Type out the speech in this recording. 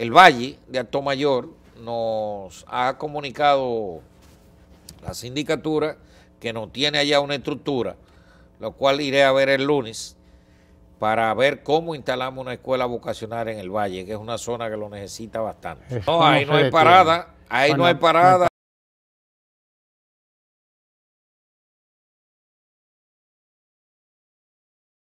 El Valle de Alto Mayor nos ha comunicado la sindicatura que no tiene allá una estructura, lo cual iré a ver el lunes para ver cómo instalamos una escuela vocacional en el Valle, que es una zona que lo necesita bastante. No, ahí no hay parada, ahí no hay parada.